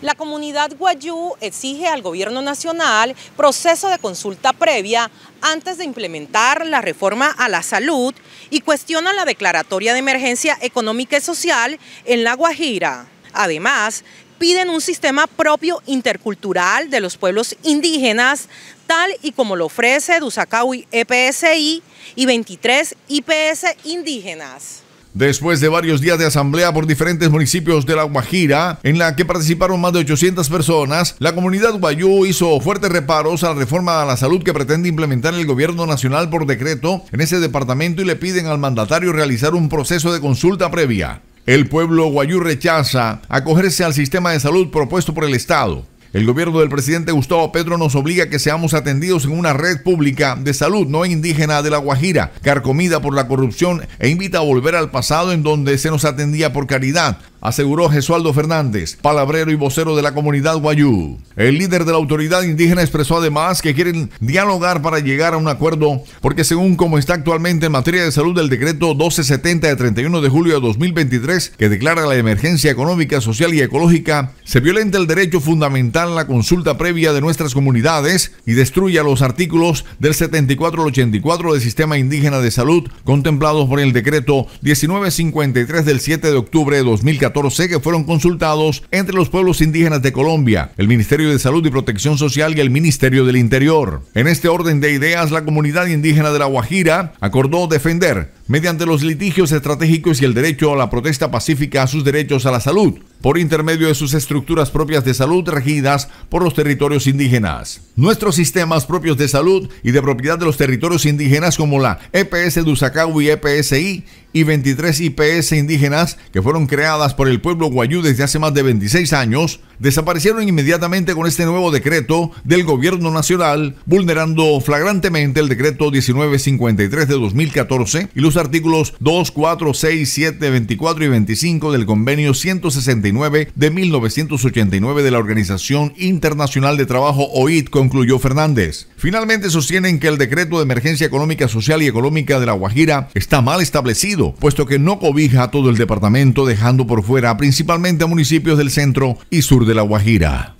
La comunidad guayú exige al gobierno nacional proceso de consulta previa antes de implementar la reforma a la salud y cuestiona la declaratoria de emergencia económica y social en La Guajira. Además, piden un sistema propio intercultural de los pueblos indígenas, tal y como lo ofrece Dusakawi EPSI y 23 IPS indígenas. Después de varios días de asamblea por diferentes municipios de La Guajira, en la que participaron más de 800 personas, la comunidad guayú hizo fuertes reparos a la reforma a la salud que pretende implementar el gobierno nacional por decreto en ese departamento y le piden al mandatario realizar un proceso de consulta previa. El pueblo guayú rechaza acogerse al sistema de salud propuesto por el Estado. El gobierno del presidente Gustavo Petro nos obliga a que seamos atendidos en una red pública de salud no indígena de La Guajira, carcomida por la corrupción e invita a volver al pasado en donde se nos atendía por caridad aseguró Jesualdo Fernández, palabrero y vocero de la comunidad Guayú. El líder de la autoridad indígena expresó además que quieren dialogar para llegar a un acuerdo porque según como está actualmente en materia de salud del decreto 1270 de 31 de julio de 2023 que declara la emergencia económica, social y ecológica, se violenta el derecho fundamental a la consulta previa de nuestras comunidades y destruye los artículos del 74 al 84 del sistema indígena de salud contemplados por el decreto 1953 del 7 de octubre de 2014 14 que fueron consultados entre los pueblos indígenas de Colombia, el Ministerio de Salud y Protección Social y el Ministerio del Interior. En este orden de ideas, la comunidad indígena de La Guajira acordó defender mediante los litigios estratégicos y el derecho a la protesta pacífica a sus derechos a la salud, por intermedio de sus estructuras propias de salud regidas por los territorios indígenas. Nuestros sistemas propios de salud y de propiedad de los territorios indígenas como la EPS dusakau y EPSI y 23 IPS indígenas que fueron creadas por el pueblo guayú desde hace más de 26 años, desaparecieron inmediatamente con este nuevo decreto del Gobierno Nacional, vulnerando flagrantemente el decreto 1953 de 2014 y los artículos 2, 4, 6, 7, 24 y 25 del Convenio 169 de 1989 de la Organización Internacional de Trabajo OIT, concluyó Fernández. Finalmente sostienen que el decreto de emergencia económica, social y económica de La Guajira está mal establecido, puesto que no cobija a todo el departamento, dejando por fuera principalmente a municipios del centro y sur de La Guajira.